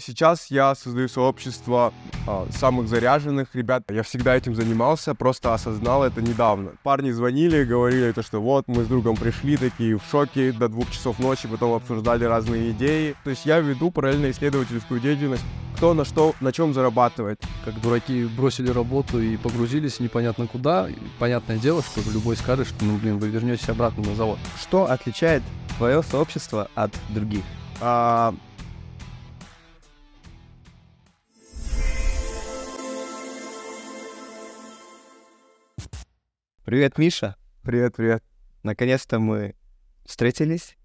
Сейчас я создаю сообщество а, самых заряженных ребят. Я всегда этим занимался, просто осознал это недавно. Парни звонили, говорили, то, что вот, мы с другом пришли, такие в шоке, до двух часов ночи, потом обсуждали разные идеи. То есть я веду параллельно исследовательскую деятельность, кто на что, на чем зарабатывает. Как дураки бросили работу и погрузились непонятно куда. понятное дело, что любой скажет, что, ну, блин, вы вернетесь обратно на завод. Что отличает твое сообщество от других? А, Привет, Миша. Привет, привет. Наконец-то мы встретились.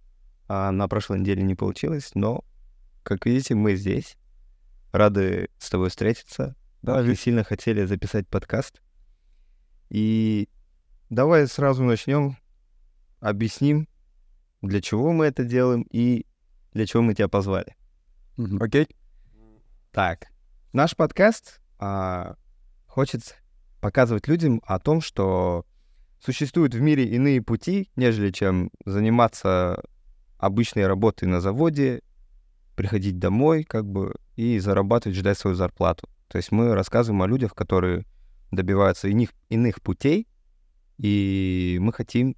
А на прошлой неделе не получилось, но, как видите, мы здесь. Рады с тобой встретиться. Да, мы сильно хотели записать подкаст. И давай сразу начнем. Объясним, для чего мы это делаем и для чего мы тебя позвали. Угу. Окей. Так, наш подкаст а, хочет показывать людям о том, что существуют в мире иные пути, нежели чем заниматься обычной работой на заводе, приходить домой, как бы, и зарабатывать, ждать свою зарплату. То есть мы рассказываем о людях, которые добиваются иных, иных путей, и мы хотим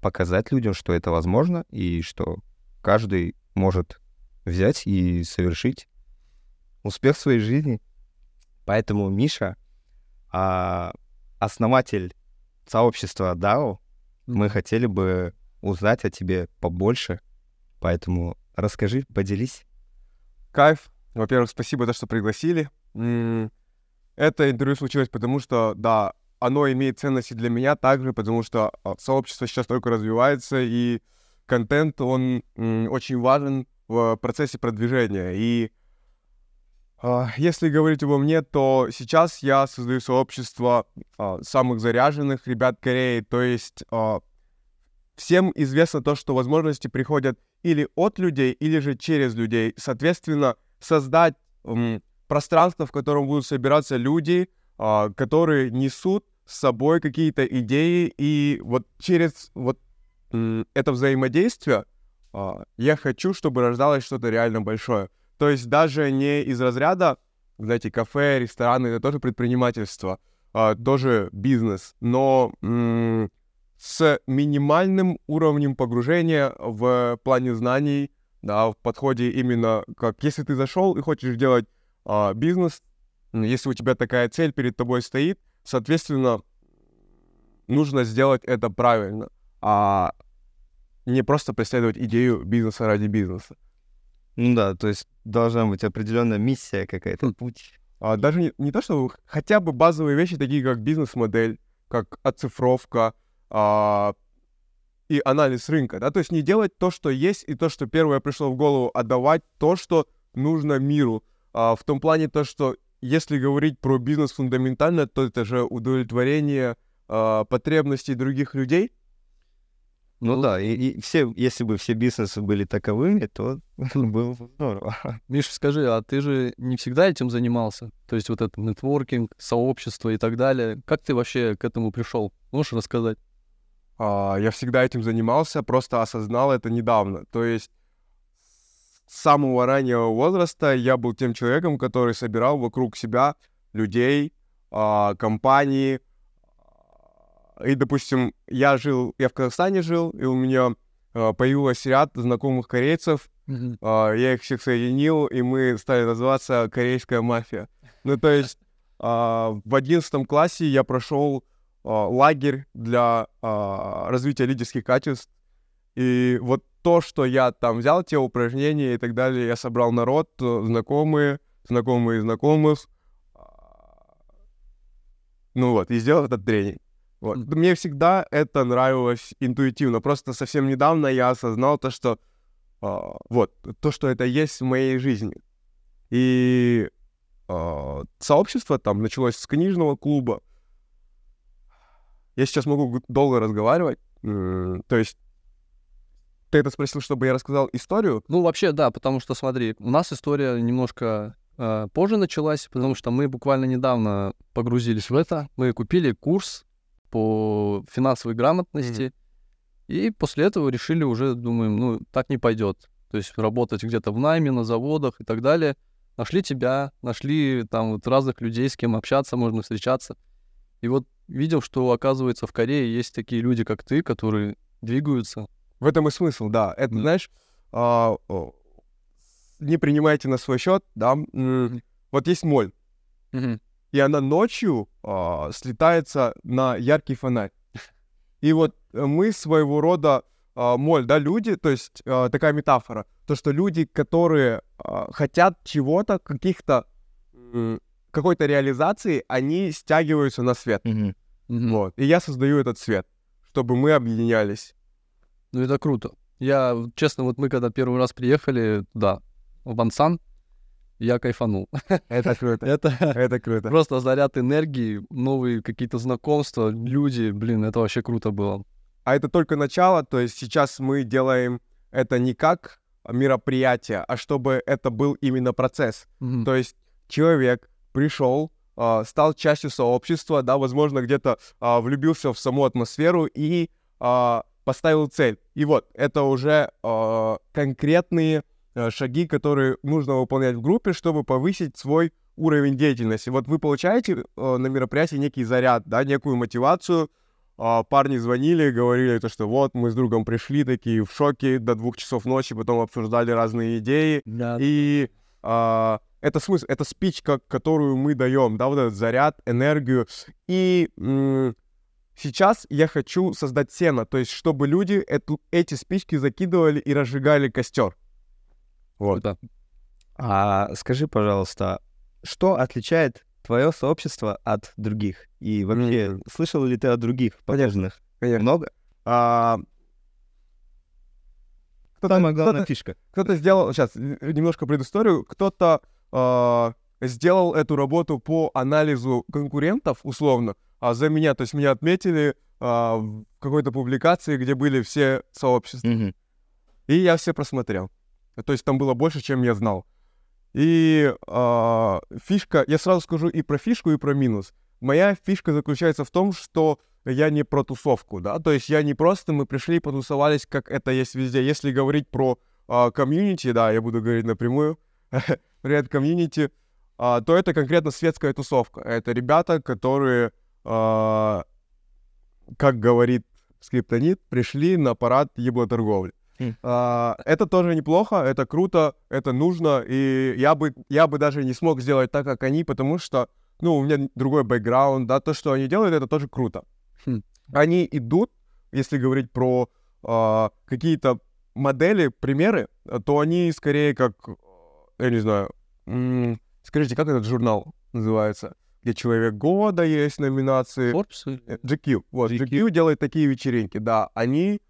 показать людям, что это возможно, и что каждый может взять и совершить успех в своей жизни. Поэтому Миша, а, основатель сообщества DAO. Мы хотели бы узнать о тебе побольше, поэтому расскажи, поделись. Кайф. Во-первых, спасибо, что пригласили. Это интервью случилось потому, что, да, оно имеет ценности для меня также, потому что а, сообщество сейчас только развивается, и контент, он очень важен в процессе продвижения. И а, если говорить обо мне, то сейчас я создаю сообщество а, самых заряженных ребят Кореи. То есть а, всем известно то, что возможности приходят или от людей, или же через людей. Соответственно, создать пространство, в котором будут собираться люди, которые несут с собой какие-то идеи, и вот через вот это взаимодействие я хочу, чтобы рождалось что-то реально большое. То есть даже не из разряда, знаете, кафе, рестораны, это тоже предпринимательство, а, тоже бизнес, но м- с минимальным уровнем погружения в плане знаний, да, в подходе именно как если ты зашел и хочешь делать а, бизнес, если у тебя такая цель перед тобой стоит, соответственно, нужно сделать это правильно, а не просто преследовать идею бизнеса ради бизнеса. Ну да, то есть должна быть определенная миссия какая-то, хм. путь. А, даже не, не то, что хотя бы базовые вещи, такие как бизнес-модель, как оцифровка а, и анализ рынка, да, то есть не делать то, что есть, и то, что первое пришло в голову, а давать то, что нужно миру. А, в том плане то, что если говорить про бизнес фундаментально, то это же удовлетворение а, потребностей других людей — ну, да, и, и все, если бы все бизнесы были таковыми, то было бы здорово. Миша, скажи, а ты же не всегда этим занимался? То есть вот этот нетворкинг, сообщество и так далее. Как ты вообще к этому пришел? Можешь рассказать? А, я всегда этим занимался, просто осознал это недавно. То есть с самого раннего возраста я был тем человеком, который собирал вокруг себя людей, а, компании, компании и, допустим, я жил, я в Казахстане жил, и у меня э, появилось ряд знакомых корейцев. Mm-hmm. Э, я их всех соединил, и мы стали называться корейская мафия. Ну, то есть э, в одиннадцатом классе я прошел э, лагерь для э, развития лидерских качеств. И вот то, что я там взял, те упражнения и так далее, я собрал народ, э, знакомые, знакомые знакомых. Ну вот, и сделал этот тренинг. Вот. Mm-hmm. Мне всегда это нравилось интуитивно. Просто совсем недавно я осознал то, что а, вот то, что это есть в моей жизни. И а, сообщество там началось с книжного клуба. Я сейчас могу долго разговаривать. То есть ты это спросил, чтобы я рассказал историю? Ну, вообще, да, потому что, смотри, у нас история немножко э, позже началась, потому что мы буквально недавно погрузились в это. Мы купили курс по финансовой грамотности. Mm-hmm. И после этого решили уже, думаем, ну, так не пойдет. То есть работать где-то в найме, на заводах и так далее. Нашли тебя, нашли там вот разных людей, с кем общаться, можно встречаться. И вот видел что, оказывается, в Корее есть такие люди, как ты, которые двигаются. В этом и смысл, да. Это, mm. знаешь, а, не принимайте на свой счет, да. Mm. Вот есть моль. Mm-hmm и она ночью э, слетается на яркий фонарь. И вот мы своего рода э, моль, да, люди, то есть э, такая метафора, то, что люди, которые э, хотят чего-то, каких-то, э, какой-то реализации, они стягиваются на свет. Mm-hmm. Вот. И я создаю этот свет, чтобы мы объединялись. Ну, это круто. Я, честно, вот мы когда первый раз приехали, туда в Ансан я кайфанул. Это круто. это, это круто. Просто заряд энергии, новые какие-то знакомства, люди, блин, это вообще круто было. А это только начало, то есть сейчас мы делаем это не как мероприятие, а чтобы это был именно процесс. Mm-hmm. То есть человек пришел, а, стал частью сообщества, да, возможно, где-то а, влюбился в саму атмосферу и а, поставил цель. И вот это уже конкретные Э, шаги, которые нужно выполнять в группе, чтобы повысить свой уровень деятельности. Вот вы получаете э, на мероприятии некий заряд, да, некую мотивацию. Э, парни звонили, говорили то, что вот мы с другом пришли такие в шоке до двух часов ночи, потом обсуждали разные идеи. Да. И э, это смысл, это спичка, которую мы даем, да, вот этот заряд, энергию. И м- сейчас я хочу создать сено, то есть чтобы люди эту, эти спички закидывали и разжигали костер. Вот. Да. Типа, а скажи, пожалуйста, что отличает твое сообщество от других? И вообще, mm-hmm. слышал ли ты о других поддержанных? Конечно. Много? А... Кто-то, кто фишка. Кто-то сделал... Сейчас, немножко предысторию. Кто-то э, сделал эту работу по анализу конкурентов, условно, а за меня, то есть меня отметили э, в какой-то публикации, где были все сообщества. Mm-hmm. И я все просмотрел. То есть там было больше, чем я знал. И э, фишка, я сразу скажу и про фишку, и про минус. Моя фишка заключается в том, что я не про тусовку, да, то есть я не просто мы пришли и потусовались, как это есть везде. Если говорить про э, комьюнити, да, я буду говорить напрямую, привет, комьюнити, э, то это конкретно светская тусовка. Это ребята, которые, э, как говорит скриптонит, пришли на парад еблоторговли. А, это тоже неплохо, это круто, это нужно, и я бы, я бы даже не смог сделать так, как они, потому что, ну, у меня другой бэкграунд, да, то, что они делают, это тоже круто. Хм. Они идут, если говорить про а, какие-то модели, примеры, то они скорее как, я не знаю, м- скажите, как этот журнал называется? где человек года есть номинации. Forbes? Э, GQ. Вот, GQ. GQ делает такие вечеринки, да. Они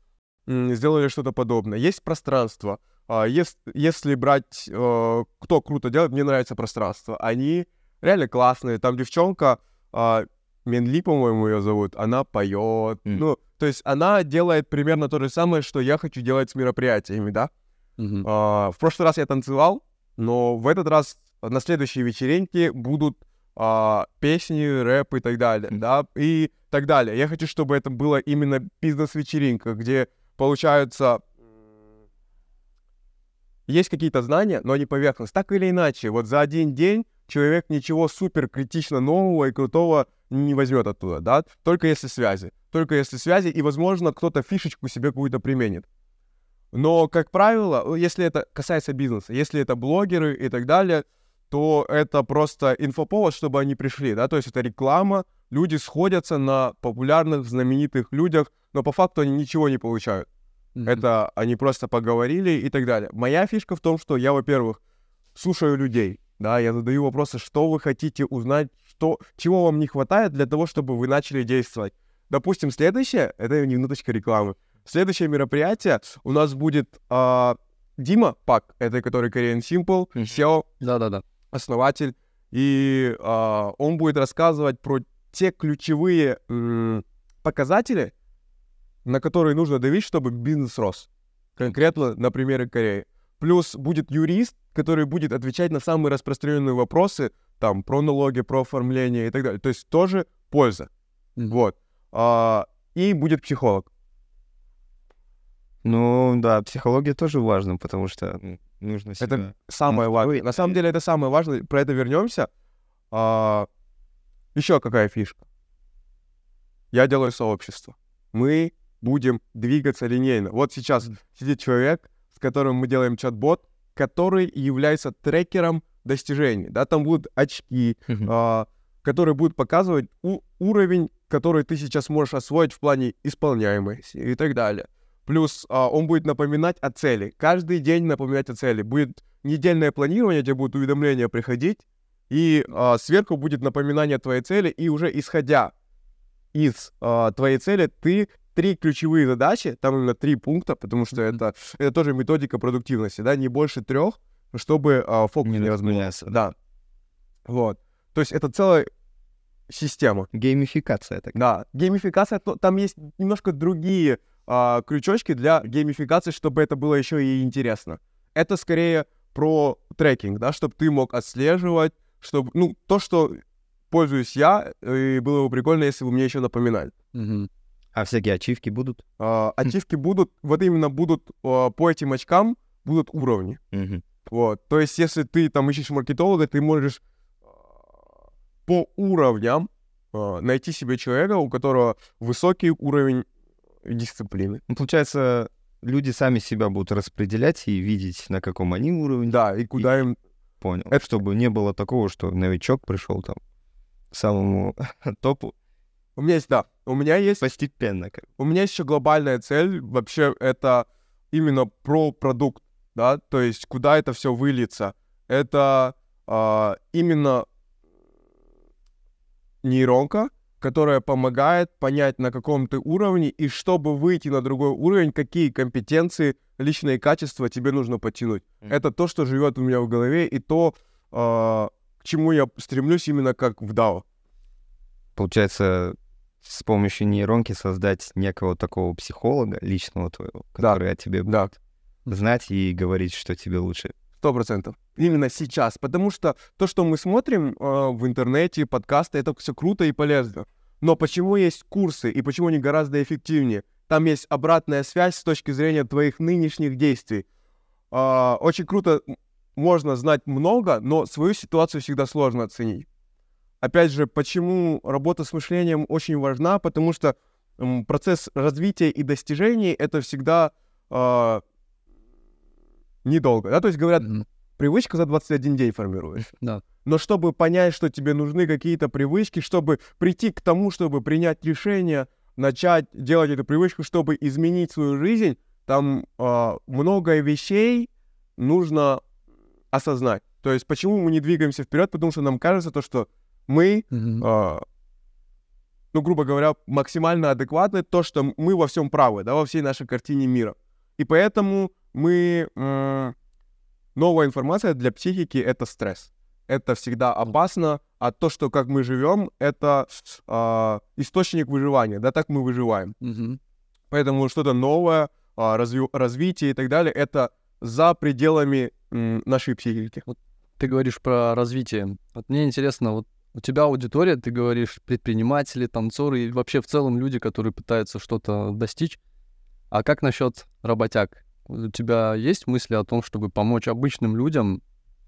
сделали что-то подобное. Есть пространство. А, если если брать, э, кто круто делает, мне нравится пространство. Они реально классные. Там девчонка, а, Менли, по-моему, ее зовут, она поет. Mm. Ну, то есть она делает примерно то же самое, что я хочу делать с мероприятиями, да? Mm-hmm. в прошлый раз я танцевал, но в этот раз на следующей вечеринке будут песни, рэп и так далее, mm да, и так далее. Я хочу, чтобы это было именно бизнес-вечеринка, где получается, есть какие-то знания, но они поверхностные. Так или иначе, вот за один день человек ничего супер критично нового и крутого не возьмет оттуда, да? Только если связи. Только если связи, и, возможно, кто-то фишечку себе какую-то применит. Но, как правило, э, если это касается бизнеса, если это блогеры и так далее, то это просто инфоповод, чтобы они пришли, да, то есть это реклама, люди сходятся на популярных, знаменитых людях, но по факту они ничего не получают. Mm-hmm. Это они просто поговорили и так далее. Моя фишка в том, что я, во-первых, слушаю людей, да, я задаю вопросы, что вы хотите узнать, что, чего вам не хватает для того, чтобы вы начали действовать. Допустим, следующее, это минуточка рекламы. Следующее мероприятие у нас будет э, Дима Пак, это который Korean Simple, mm-hmm. SEO, Да-да-да. основатель, и э, он будет рассказывать про те ключевые э, показатели, на которые нужно давить, чтобы бизнес рос. Конкретно на примере Кореи. Плюс будет юрист, который будет отвечать на самые распространенные вопросы, там, про налоги, про оформление и так далее. То есть тоже польза. Mm. Вот. А, и будет психолог. Ну да, психология тоже важна, потому что ну, нужно себя... Это самое важное. На самом деле это самое важное. Про это вернемся. А, еще какая фишка? Я делаю сообщество. Мы будем двигаться линейно. Вот сейчас сидит человек, с которым мы делаем чат-бот, который является трекером достижений. Да, там будут очки, э, которые будут показывать уровень, который ты сейчас можешь освоить в плане исполняемости и так далее. Плюс а, он будет напоминать о цели. Каждый день напоминать о цели. Будет недельное планирование, тебе будут уведомления приходить, и а, сверху будет напоминание твоей цели, и уже исходя из а, твоей цели, ты три ключевые задачи, там именно три пункта, потому что это, это тоже методика продуктивности, да, не больше трех, чтобы а, фокус не, не разменялся. Да. Вот. То есть это целая система. Геймификация так. Да, геймификация, то, там есть немножко другие а, крючочки для геймификации, чтобы это было еще и интересно. Это скорее про трекинг, да, чтобы ты мог отслеживать, чтобы, ну, то, что пользуюсь я, и было бы прикольно, если бы мне еще напоминали. Mm-hmm. А всякие ачивки будут? А, хм. ачивки будут, вот именно будут а, по этим очкам будут уровни. Вот, то есть если ты там ищешь маркетолога, ты можешь а, по уровням а, найти себе человека, у которого высокий уровень дисциплины. Ну, получается, люди сами себя будут распределять и видеть, на каком они уровне. Да, и куда и... им... Понял. Это чтобы не было такого, что новичок пришел там к самому топу, у меня есть, да, у меня есть... Постепенно. Как. У меня еще глобальная цель вообще это именно про продукт, да, то есть куда это все выльется. Это а, именно нейронка, которая помогает понять, на каком ты уровне, и чтобы выйти на другой уровень, какие компетенции, личные качества тебе нужно подтянуть. Mm-hmm. Это то, что живет у меня в голове, и то, э, к чему я стремлюсь именно как в DAO. Получается, с помощью нейронки создать некого такого психолога личного твоего, который да. о тебе да. будет знать и говорить, что тебе лучше. Сто процентов. Именно сейчас. Потому что то, что мы смотрим э, в интернете, подкасты, это все круто и полезно. Но почему есть курсы и почему они гораздо эффективнее? Там есть обратная связь с точки зрения твоих нынешних действий. Э, очень круто можно знать много, но свою ситуацию всегда сложно оценить опять же, почему работа с мышлением очень важна, потому что процесс развития и достижений это всегда э, недолго, да, то есть говорят, mm-hmm. привычка за 21 день формируешь. Да. Но чтобы понять, что тебе нужны какие-то привычки, чтобы прийти к тому, чтобы принять решение, начать делать эту привычку, чтобы изменить свою жизнь, там э, а, много вещей нужно осознать. То есть почему мы не двигаемся вперед, потому что нам кажется то, что мы, mm-hmm. э, ну, грубо говоря, максимально адекватны, то, что мы во всем правы, да, во всей нашей картине мира. И поэтому мы... Э, новая информация для психики — это стресс. Это всегда опасно, а то, что как мы живем, это э, источник выживания, да, так мы выживаем. Mm-hmm. Поэтому что-то новое, разви- развитие и так далее, это за пределами нашей психики. Вот ты говоришь про развитие. Вот мне интересно, вот у тебя аудитория, ты говоришь, предприниматели, танцоры и вообще в целом люди, которые пытаются что-то достичь. А как насчет работяг? У тебя есть мысли о том, чтобы помочь обычным людям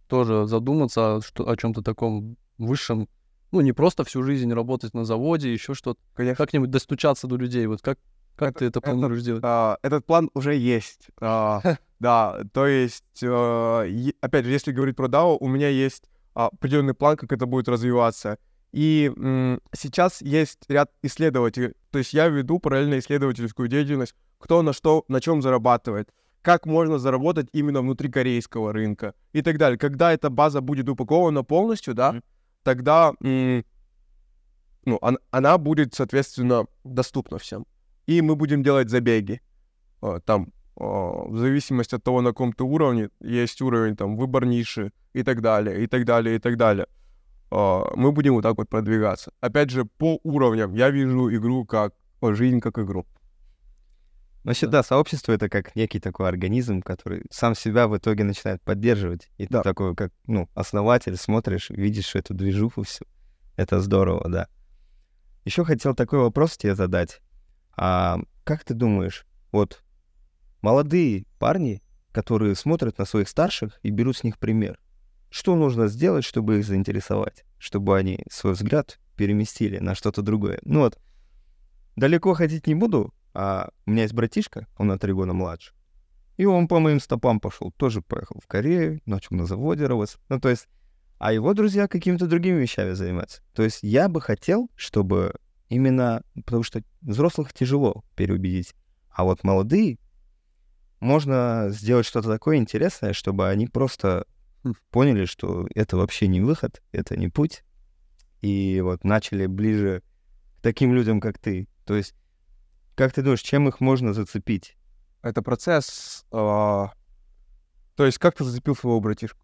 тоже задуматься что, о чем-то таком высшем? Ну, не просто всю жизнь работать на заводе, еще что-то. Конечно. Как-нибудь достучаться до людей. Вот как, как это, ты это планируешь это, делать? А, этот план уже есть. А, да, то есть, а, е- опять же, если говорить про DAO, у меня есть а, определенный план, как это будет развиваться. И м, сейчас есть ряд исследователей, то есть я веду параллельно исследовательскую деятельность, кто на что, на чем зарабатывает, как можно заработать именно внутри корейского рынка и так далее. Когда эта база будет упакована полностью, да, mm-hmm. тогда м, ну, он, она будет, соответственно, доступна всем. И мы будем делать забеги а, там а, в зависимости от того, на каком ты уровне, есть уровень, там, выбор ниши и так далее, и так далее, и так далее. А, мы будем вот так вот продвигаться. Опять же, по уровням я вижу игру как, жизнь как игру. значит ну, да, сообщество — это как некий такой организм, который сам себя в итоге начинает поддерживать. И да. ты такой, как, ну, основатель, смотришь, видишь эту движуху всю. Это здорово, да. Еще хотел такой вопрос тебе задать. А как ты думаешь, вот молодые парни, которые смотрят на своих старших и берут с них пример. Что нужно сделать, чтобы их заинтересовать, чтобы они свой взгляд переместили на что-то другое. Ну вот, далеко ходить не буду, а у меня есть братишка, он на три года младше. И он по моим стопам пошел, тоже поехал в Корею, начал на заводе работать. Ну, то есть, а его друзья какими-то другими вещами занимаются. То есть я бы хотел, чтобы именно, потому что взрослых тяжело переубедить, а вот молодые можно сделать что-то такое интересное, чтобы они просто хм. поняли, что это вообще не выход, это не путь, и вот начали ближе к таким людям, как ты. То есть, как ты думаешь, чем их можно зацепить? Это процесс... Э, то есть, как ты зацепил своего братишку?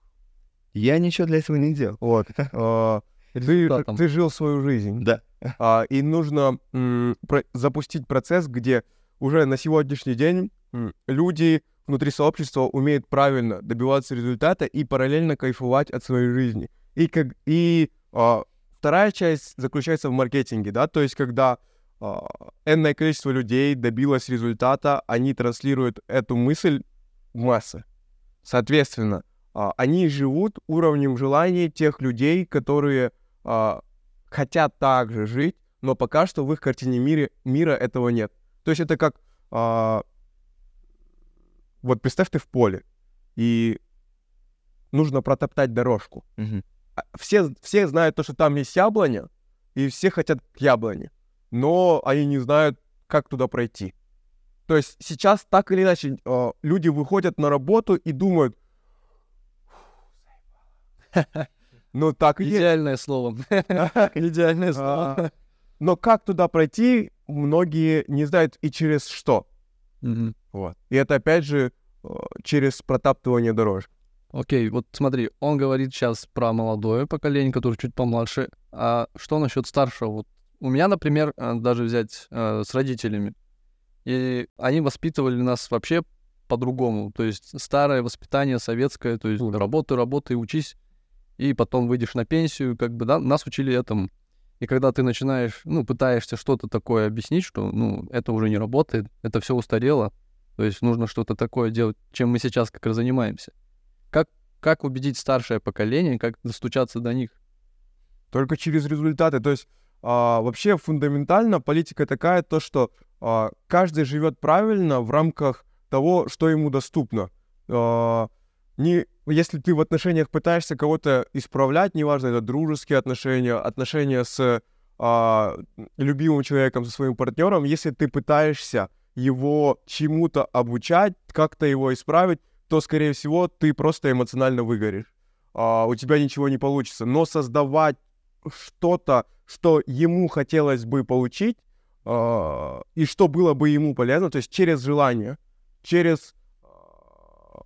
Я ничего для этого не делал. Вот. А, ты, ты жил свою жизнь. Да. А, и нужно м- про- запустить процесс, где уже на сегодняшний день люди внутри сообщества умеют правильно добиваться результата и параллельно кайфовать от своей жизни. И, как, и а, вторая часть заключается в маркетинге, да, то есть когда а, энное количество людей добилось результата, они транслируют эту мысль в массы. Соответственно, а, они живут уровнем желаний тех людей, которые а, хотят также жить, но пока что в их картине мира мира этого нет. То есть это как а, вот представь ты в поле, и нужно протоптать дорожку. Угу. Все, все знают то, что там есть яблоня, и все хотят к яблоне, но они не знают, как туда пройти. То есть сейчас так или иначе э, люди выходят на работу и думают, ну так и Идеальное слово. Идеальное а, слово. Но как туда пройти, многие не знают и через что. Вот. И это, опять же, э, через протаптывание дорожек. Окей, вот смотри, он говорит сейчас про молодое поколение, которое чуть помладше. А что насчет старшего? Вот у меня, например, э, даже взять э, с родителями. И они воспитывали нас вообще по-другому. То есть старое воспитание советское, то есть mm. работай, работай, учись, и потом выйдешь на пенсию, как бы, да, нас учили этому. И когда ты начинаешь, ну, пытаешься что-то такое объяснить, что, ну, это уже не работает, это все устарело, то есть нужно что-то такое делать, чем мы сейчас как раз занимаемся. Как, как убедить старшее поколение, как достучаться до них? Только через результаты. То есть а, вообще фундаментально политика такая, то что а, каждый живет правильно в рамках того, что ему доступно. А, не, если ты в отношениях пытаешься кого-то исправлять, неважно, это дружеские отношения, отношения с а, любимым человеком, со своим партнером, если ты пытаешься его чему-то обучать, как-то его исправить, то, скорее всего, ты просто эмоционально выгоришь. А, у тебя ничего не получится. Но создавать что-то, что ему хотелось бы получить, а, и что было бы ему полезно, то есть через желание, через а,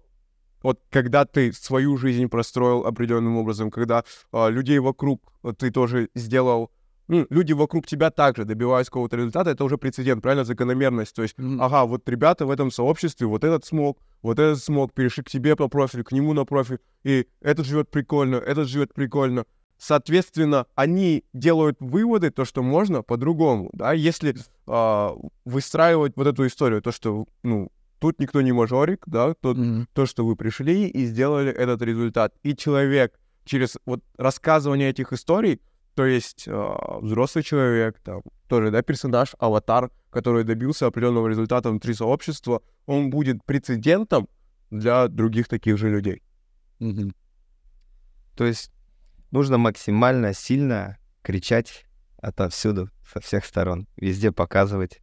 вот когда ты свою жизнь простроил определенным образом, когда э, людей вокруг ты тоже сделал ну, люди вокруг тебя также добиваются какого-то результата, это уже прецедент, правильно, закономерность. То есть, mm-hmm. ага, вот ребята в этом сообществе, вот этот смог, вот этот смог, перешли к тебе по профилю, к нему на профиль, и этот живет прикольно, этот живет прикольно. Соответственно, они делают выводы, то, что можно по-другому, да, если э, выстраивать вот эту историю, то, что, ну, тут никто не мажорик, да, тут, mm-hmm. то, что вы пришли и сделали этот результат. И человек через вот рассказывание этих историй, то есть э, взрослый человек, там, тоже, да, персонаж, аватар, который добился определенного результата внутри сообщества, он будет прецедентом для других таких же людей. Угу. То есть нужно максимально сильно кричать отовсюду, со всех сторон, везде показывать,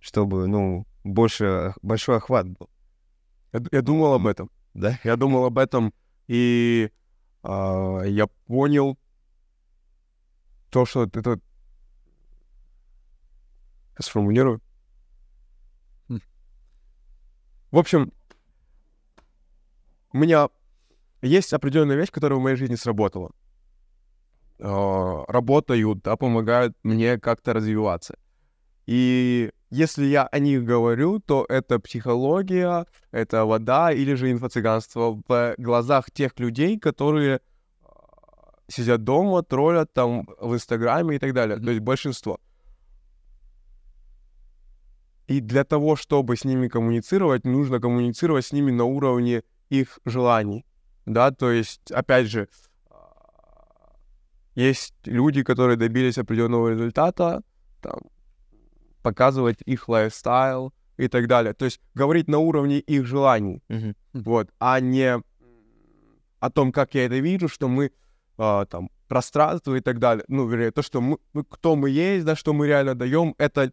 чтобы, ну, больше, большой охват был. Я, я думал об этом. Да? Я думал об этом, и э, я понял, то, что это... Сформулирую. Хм. В общем, у меня есть определенная вещь, которая в моей жизни сработала. Э, работают, да, помогают мне как-то развиваться. И если я о них говорю, то это психология, это вода или же инфо-цыганство в глазах тех людей, которые сидят дома, троллят там в Инстаграме и так далее. Mm-hmm. То есть большинство. И для того, чтобы с ними коммуницировать, нужно коммуницировать с ними на уровне их желаний. Да, то есть, опять же, а, есть люди, которые добились определенного результата, там, показывать их лайфстайл и так далее. То есть говорить на уровне их желаний, mm-hmm. вот, а не о том, как я это вижу, что мы а, там, пространство и так далее. Ну, вернее, то, что мы, кто мы есть, да, что мы реально даем, это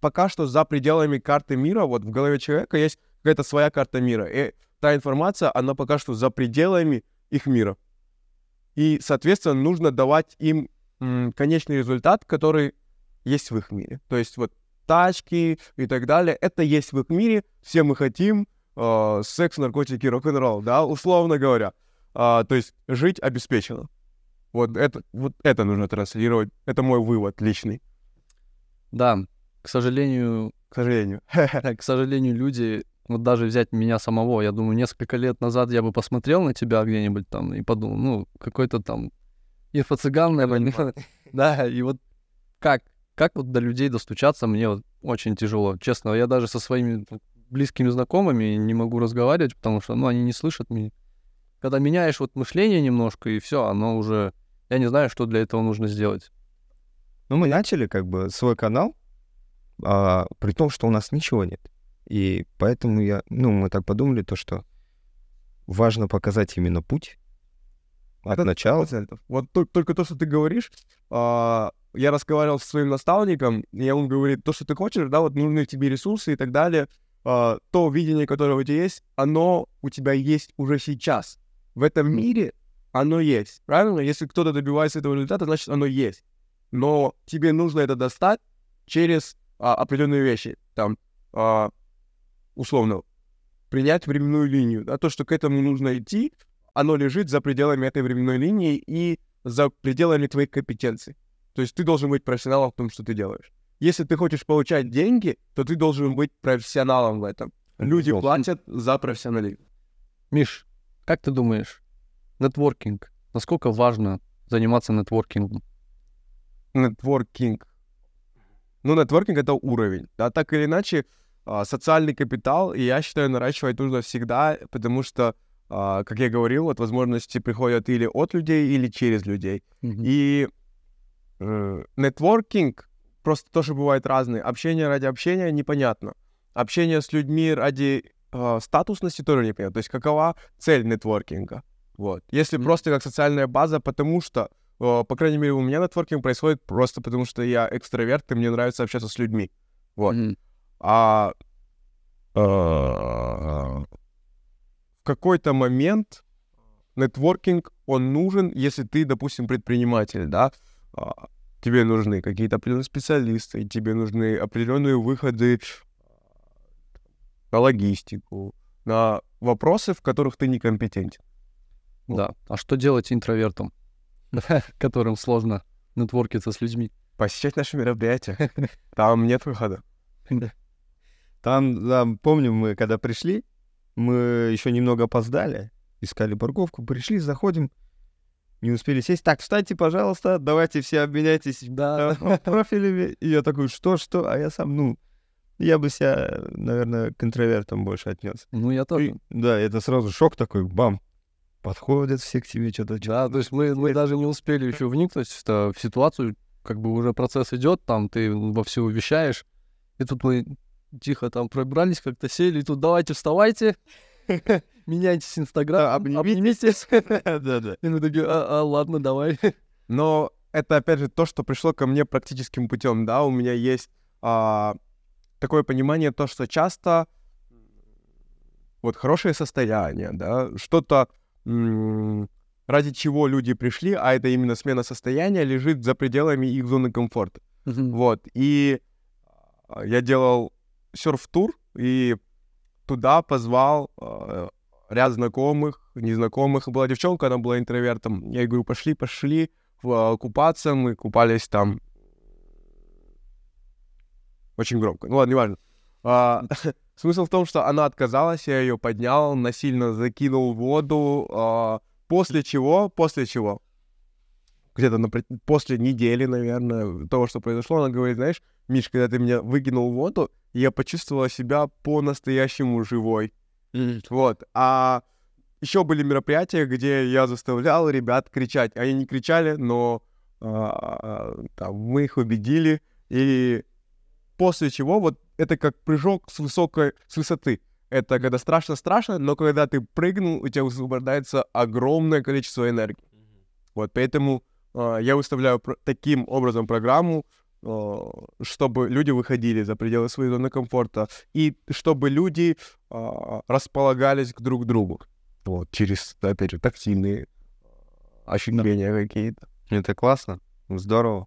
пока что за пределами карты мира, вот в голове человека есть какая-то своя карта мира. И та информация, она пока что за пределами их мира. И, соответственно, нужно давать им конечный результат, который есть в их мире. То есть вот тачки и так далее, это есть в их мире, все мы хотим э, секс, наркотики, рок-н-ролл, да, условно говоря. Э, то есть жить обеспечено. Вот это, вот это нужно транслировать. Это мой вывод личный. Да, к сожалению... К сожалению. К сожалению, люди... Вот даже взять меня самого, я думаю, несколько лет назад я бы посмотрел на тебя где-нибудь там и подумал, ну, какой-то там инфо-цыган, наверное. Да, и вот как, как вот до людей достучаться, мне вот очень тяжело. Честно, я даже со своими близкими знакомыми не могу разговаривать, потому что, ну, они не слышат меня. Когда меняешь вот мышление немножко, и все, оно уже я не знаю, что для этого нужно сделать. Ну, мы начали как бы свой канал, а, при том, что у нас ничего нет. И поэтому я, ну, мы так подумали, то, что важно показать именно путь от это начала. Вот только, только то, что ты говоришь, а, я разговаривал со своим наставником, и он говорит, то, что ты хочешь, да, вот нужны тебе ресурсы и так далее, а, то видение, которое у тебя есть, оно у тебя есть уже сейчас. В этом мире оно есть, правильно? Если кто-то добивается этого результата, значит, оно есть. Но тебе нужно это достать через а, определенные вещи, там, а, условно, принять временную линию, да, то, что к этому нужно идти, оно лежит за пределами этой временной линии и за пределами твоей компетенции. То есть ты должен быть профессионалом в том, что ты делаешь. Если ты хочешь получать деньги, то ты должен быть профессионалом в этом. Люди платят за профессионализм. Миш, как ты думаешь, Нетворкинг. Насколько важно заниматься нетворкингом? Нетворкинг. Ну, нетворкинг — это уровень. Да, так или иначе, а, социальный капитал, И я считаю, наращивать нужно всегда, потому что, а, как я говорил, вот возможности приходят или от людей, или через людей. Mm-hmm. И э, нетворкинг просто тоже бывает разный. Общение ради общения непонятно. Общение с людьми ради а, статусности тоже непонятно. То есть какова цель нетворкинга? Вот. Если mm-hmm. просто как социальная база, потому что, э, по крайней мере, у меня нетворкинг происходит просто потому, что я экстраверт, и мне нравится общаться с людьми. Вот. Mm-hmm. А э, в какой-то момент нетворкинг, он нужен, если ты, допустим, предприниматель, да, а, тебе нужны какие-то определенные специалисты, тебе нужны определенные выходы э, на логистику, на вопросы, в которых ты некомпетентен. Да. А что делать интровертам, которым сложно нетворкиться с людьми? Посещать наши мероприятия. Там нет выхода. Там, да, помню, мы когда пришли, мы еще немного опоздали, искали парковку, пришли, заходим, не успели сесть. Так, встаньте, пожалуйста, давайте все обменяйтесь да. Э, профилями. И я такой, что, что? А я сам, ну, я бы себя, наверное, к интровертам больше отнес. Ну, я тоже. И, да, это сразу шок такой, бам подходят все к тебе, что-то... Да, то есть мы, мы даже не успели еще вникнуть в, в ситуацию, как бы уже процесс идет, там ты во все вещаешь, и тут мы тихо там пробрались, как-то сели, и тут давайте вставайте, меняйтесь Инстаграм, обнимитесь. Да-да. И мы такие, «А, а, ладно, давай. Но это, опять же, то, что пришло ко мне практическим путем, да, у меня есть а, такое понимание, то, что часто вот хорошее состояние, да, что-то ради чего люди пришли, а это именно смена состояния, лежит за пределами их зоны комфорта. Вот. И а, я делал серф-тур, и туда позвал э, ряд знакомых, незнакомых. Была девчонка, она была интровертом. Я ей говорю, пошли, пошли в, а, купаться. Мы купались там очень громко. Ну ладно, неважно. Смысл в том, что она отказалась, я ее поднял, насильно закинул в воду, э, после чего, после чего, где-то на, после недели, наверное, того, что произошло, она говорит, знаешь, Миш, когда ты меня выкинул в воду, я почувствовала себя по-настоящему живой. Вот. А еще были мероприятия, где я заставлял ребят кричать. Они не кричали, но а, там, мы их убедили. И после чего вот это как прыжок с высокой, с высоты. Это когда страшно-страшно, но когда ты прыгнул, у тебя высвобождается огромное количество энергии. Вот, поэтому э, я выставляю про- таким образом программу, э, чтобы люди выходили за пределы своей зоны комфорта и чтобы люди э, располагались к друг другу. Вот, через, опять же, тактильные ощущения да. какие-то. Это классно, здорово.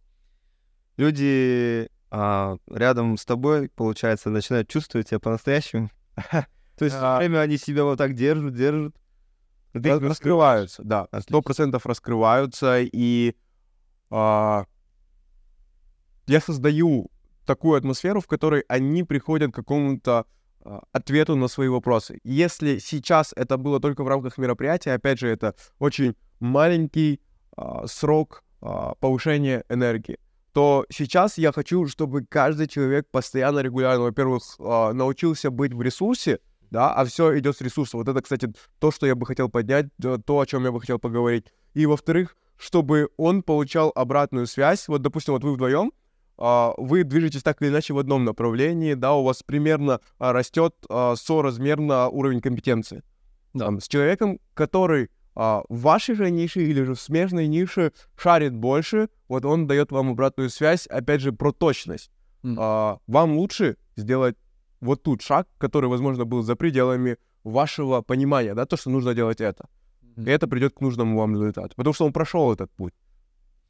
Люди а, рядом с тобой, получается, начинают чувствовать тебя по-настоящему. То есть а. время они себя вот так держат, держат. раскрываются, да. Сто процентов раскрываются. И а, я создаю такую атмосферу, в которой они приходят к какому-то а, ответу на свои вопросы. Если сейчас это было только в рамках мероприятия, опять же, это очень маленький а, срок а, повышения энергии то сейчас я хочу, чтобы каждый человек постоянно, регулярно, во-первых, а, научился быть в ресурсе, да, а все идет с ресурса. Вот это, кстати, то, что я бы хотел поднять, то, о чем я бы хотел поговорить. И, во-вторых, чтобы он получал обратную связь. Вот, допустим, вот вы вдвоем, а, вы движетесь так или иначе в одном направлении, да, у вас примерно а, растет соразмерно уровень компетенции. Да. с человеком, который а, в вашей же нише или же в смежной нише шарит больше, вот он дает вам обратную связь, опять же, про точность. mm А, вам лучше сделать вот тут шаг, который, возможно, был за пределами вашего понимания, да, то, что нужно делать это. mm И это придет к нужному вам результату, потому что он прошел этот путь.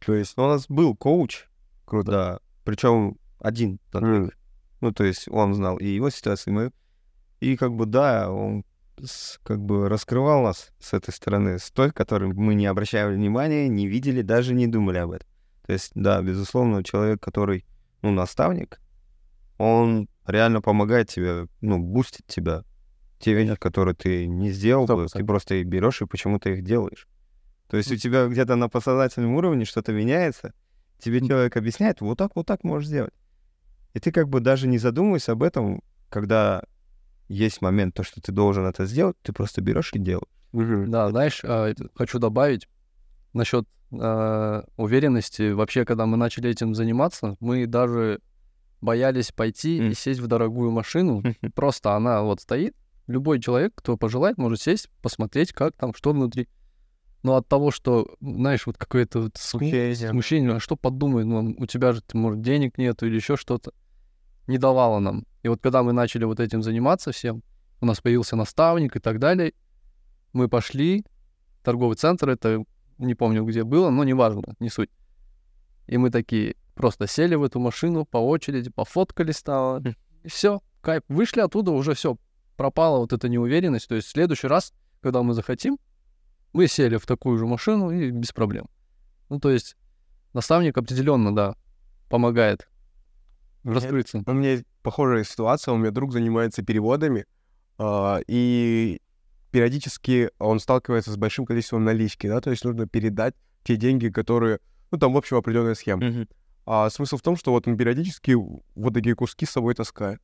То есть ну, у нас был коуч, круто, да, причем один, mm ну, то есть он знал и его ситуацию, и мою. И как бы, да, он как бы раскрывал нас с этой стороны, с той, которой мы не обращали внимания, не видели, даже не думали об этом. То есть, да, безусловно, человек, который, ну, наставник, он реально помогает тебе, ну, бустит тебя. Те вещи, которые ты не сделал, Стоп, ты просто их берешь и почему-то их делаешь. То есть у тебя где-то на подсознательном уровне что-то меняется, тебе человек объясняет, вот так, вот так можешь сделать. И ты как бы даже не задумываясь об этом, когда есть момент, то, что ты должен это сделать, ты просто берешь и делаешь. Угу. Да, знаешь, э, хочу добавить насчет э, а, уверенности. Вообще, когда мы начали этим заниматься, мы даже боялись пойти mm. и сесть в дорогую машину. Просто она вот стоит. Любой человек, кто пожелает, может сесть, посмотреть, как там, что внутри. Но от того, что, знаешь, вот какое-то вот смущение, смущение а что подумает, ну, у тебя же, может, денег нет или еще что-то, не давало нам. И вот когда мы начали вот этим заниматься всем, у нас появился наставник и так далее, мы пошли, торговый центр, это не помню, где было, но неважно, не суть. И мы такие просто сели в эту машину по очереди, пофоткали стало, хм. и все, кайф. Вышли оттуда, уже все, пропала вот эта неуверенность. То есть в следующий раз, когда мы захотим, мы сели в такую же машину и без проблем. Ну, то есть наставник определенно, да, помогает раскрыться. Мне, мне похожая ситуация. У меня друг занимается переводами, э, и периодически он сталкивается с большим количеством налички, да, то есть нужно передать те деньги, которые, ну, там, в общем, определенная схема. Mm-hmm. А смысл в том, что вот он периодически вот такие куски с собой таскает.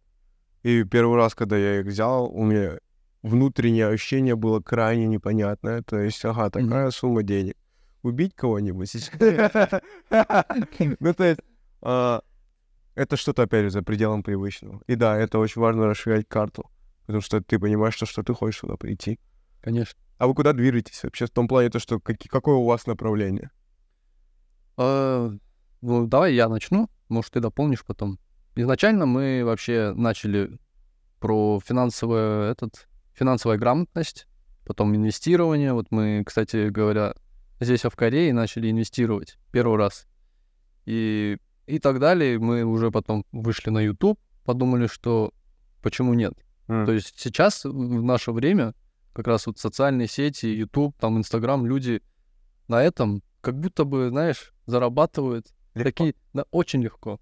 И первый раз, когда я их взял, у меня внутреннее ощущение было крайне непонятное. То есть, ага, такая mm-hmm. сумма денег. Убить кого-нибудь сейчас? Ну, то есть, а, это что-то, опять же, за пределом привычного. И да, это очень важно расширять карту, потому что ты понимаешь, что, что ты хочешь туда прийти. Конечно. А вы куда движетесь вообще? В том плане, то, что как, какое у вас направление? А, ну, давай я начну, может, ты дополнишь потом. Изначально мы вообще начали про финансовую, этот, финансовая грамотность, потом инвестирование. Вот мы, кстати говоря, здесь, в Корее, начали инвестировать первый раз. И и так далее. Мы уже потом вышли на YouTube, подумали, что почему нет. Mm. То есть сейчас, в наше время, как раз вот социальные сети, YouTube, там Instagram, люди на этом как будто бы, знаешь, зарабатывают легко. такие, да, очень легко.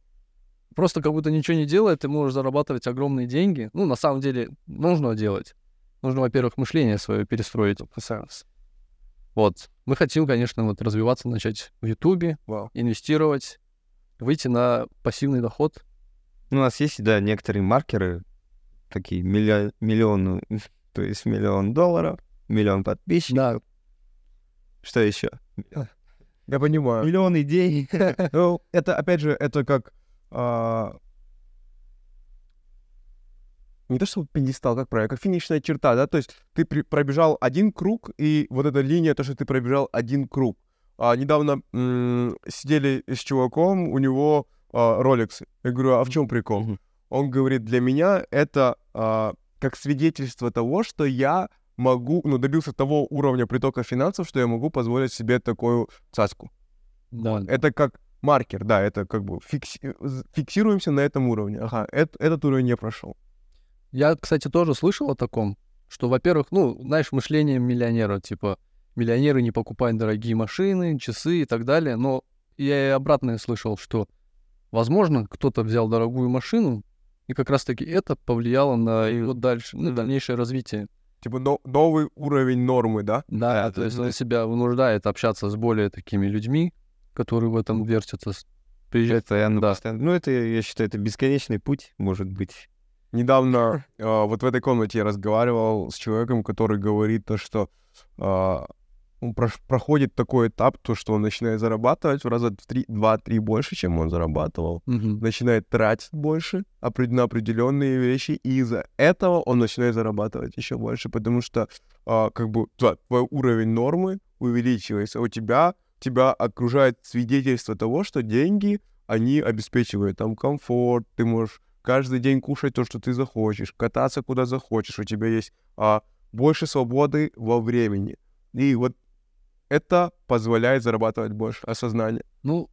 Просто как будто ничего не делает, ты можешь зарабатывать огромные деньги. Ну, на самом деле, нужно делать. Нужно, во-первых, мышление свое перестроить. Вот. Мы хотим, конечно, вот развиваться, начать в Ютубе, инвестировать выйти на пассивный доход. Ну, у нас есть, да, некоторые маркеры, такие миллион, миллион то есть миллион долларов, миллион подписчиков. Да. Что еще? Я понимаю. Миллион идей. Ну, это, опять же, это как... А, не то, чтобы пьедестал, как правило, как финишная черта, да? То есть ты пробежал один круг, и вот эта линия, то, что ты пробежал один круг а, недавно м- сидели с чуваком, у него а, Rolex. Я говорю, а в чем прикол? Mm-hmm. Он говорит, для меня это а, как свидетельство того, что я могу, ну, добился того уровня притока финансов, что я могу позволить себе такую цаску. Да. Это как маркер, да, это как бы фикси... фиксируемся на этом уровне. Ага, это, этот уровень я прошел. Я, кстати, тоже слышал о таком, что, во-первых, ну, знаешь, мышление миллионера, типа, миллионеры не покупают дорогие машины, часы и так далее. Но я и обратное слышал, что, возможно, кто-то взял дорогую машину, и как раз-таки это повлияло на его дальше, на дальнейшее развитие. Типа но, новый уровень нормы, да? Да, то есть он ну себя вынуждает общаться с более такими людьми, которые в этом вертятся. Приезжать. Постоянно, ну, да. постоянно. Ну, это, я считаю, это бесконечный путь, может быть. Недавно э, вот в этой комнате я разговаривал с человеком, который говорит то, что а, он проходит такой этап, то, что он начинает зарабатывать в раза в 2-3 больше, чем он зарабатывал, угу. начинает тратить больше на определенные вещи, и из-за этого он начинает зарабатывать еще больше, потому что а, как бы твой уровень нормы увеличивается, а у тебя тебя окружает свидетельство того, что деньги, они обеспечивают там комфорт, ты можешь каждый день кушать то, что ты захочешь, кататься куда захочешь, у тебя есть а, больше свободы во времени. И вот это позволяет зарабатывать больше осознания. Ну,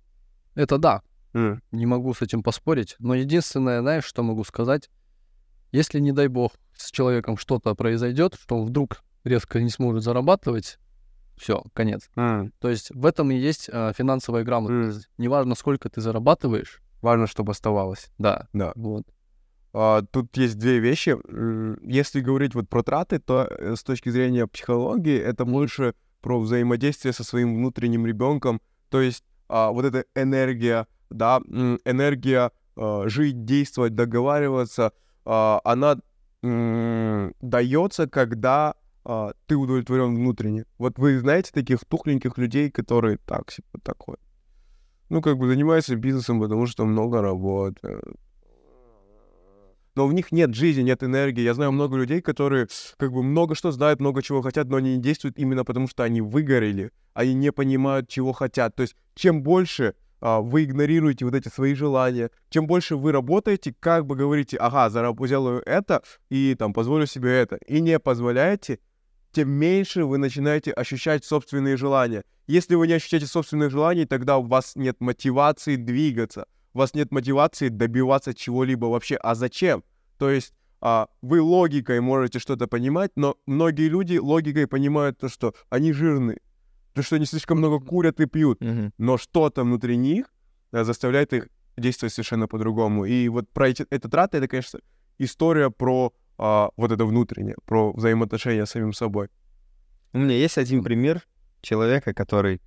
это да. Mm. Не могу с этим поспорить. Но единственное, знаешь, что могу сказать, если, не дай бог, с человеком что-то произойдет, что он вдруг резко не сможет зарабатывать, все, конец. Mm. То есть в этом и есть э, финансовая грамотность. Mm. Неважно, сколько ты зарабатываешь. Важно, чтобы оставалось. Да. Да. Вот. А, тут есть две вещи. Если говорить вот про траты, то э, с точки зрения психологии это лучше про взаимодействие со своим внутренним ребенком, то есть а, вот эта энергия, да, энергия а, жить, действовать, договариваться, а, она дается, когда а, ты удовлетворен внутренне. Вот вы знаете таких тухленьких людей, которые так, типа, такое. Ну, как бы занимаются бизнесом, потому что много работают но в них нет жизни, нет энергии. Я знаю много людей, которые как бы много что знают, много чего хотят, но они не действуют именно потому, что они выгорели, а они не понимают, чего хотят. То есть чем больше а, вы игнорируете вот эти свои желания, чем больше вы работаете, как бы говорите, ага, заработаю это и там позволю себе это, и не позволяете, тем меньше вы начинаете ощущать собственные желания. Если вы не ощущаете собственных желаний, тогда у вас нет мотивации двигаться у вас нет мотивации добиваться чего-либо вообще, а зачем? То есть а, вы логикой можете что-то понимать, но многие люди логикой понимают то, что они жирны, то, что они слишком много курят и пьют, mm-hmm. но что-то внутри них а, заставляет их действовать совершенно по-другому. И вот про эти, это траты, это, конечно, история про а, вот это внутреннее, про взаимоотношения с самим собой. У меня есть один пример человека, который,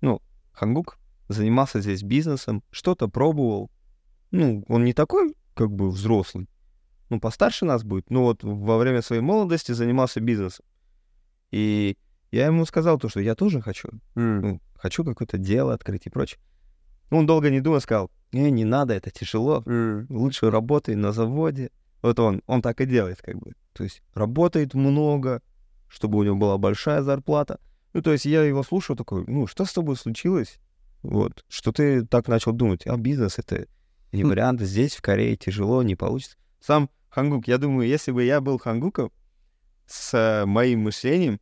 ну, хангук, занимался здесь бизнесом, что-то пробовал. Ну, он не такой, как бы, взрослый. Ну, постарше нас будет. Но вот во время своей молодости занимался бизнесом. И я ему сказал то, что я тоже хочу. Mm. Ну, хочу какое-то дело открыть и прочее. Ну, он долго не думал, сказал, не, «Э, не надо, это тяжело. Mm. Лучше работай на заводе. Вот он, он так и делает, как бы. То есть работает много, чтобы у него была большая зарплата. Ну, то есть я его слушаю, такой, ну, что с тобой случилось? Вот. Что ты так начал думать? А бизнес это не хм. вариант. Здесь, в Корее, тяжело, не получится. Сам Хангук, я думаю, если бы я был Хангуком с моим мышлением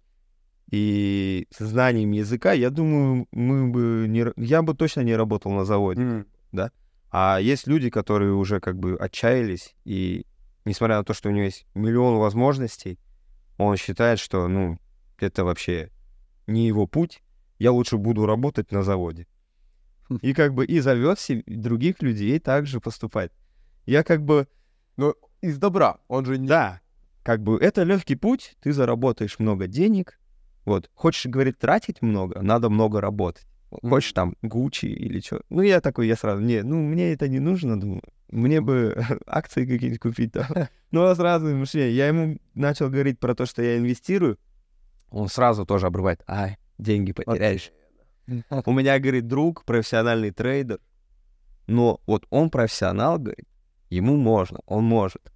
и знанием языка, я думаю, мы бы не, я бы точно не работал на заводе, mm. да. А есть люди, которые уже как бы отчаялись и несмотря на то, что у него есть миллион возможностей, он считает, что ну это вообще не его путь. Я лучше буду работать на заводе. И как бы и зовет других людей также поступать. Я как бы... Ну, из добра, он же не... Да, как бы это легкий путь, ты заработаешь много денег, вот. Хочешь, говорит, тратить много, надо много работать. Хочешь там Гуччи или что. Ну, я такой, я сразу, не, ну, мне это не нужно, думаю. Мне бы акции какие-нибудь купить там. Ну, а сразу мышление. Я ему начал говорить про то, что я инвестирую. Он сразу тоже обрывает. ай, деньги потеряешь. У меня, говорит, друг, профессиональный трейдер, но вот он профессионал, говорит, ему можно, он может,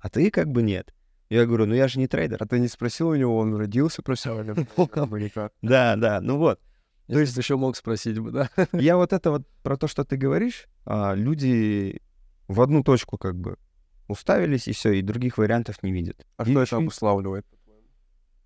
а ты как бы нет. Я говорю, ну я же не трейдер. А ты не спросил у него, он родился профессиональным? Да, да, ну вот. То есть еще мог спросить бы, да? Я вот это вот про то, что ты говоришь, а, люди в одну точку как бы уставились и все, и других вариантов не видят. А что это обуславливает?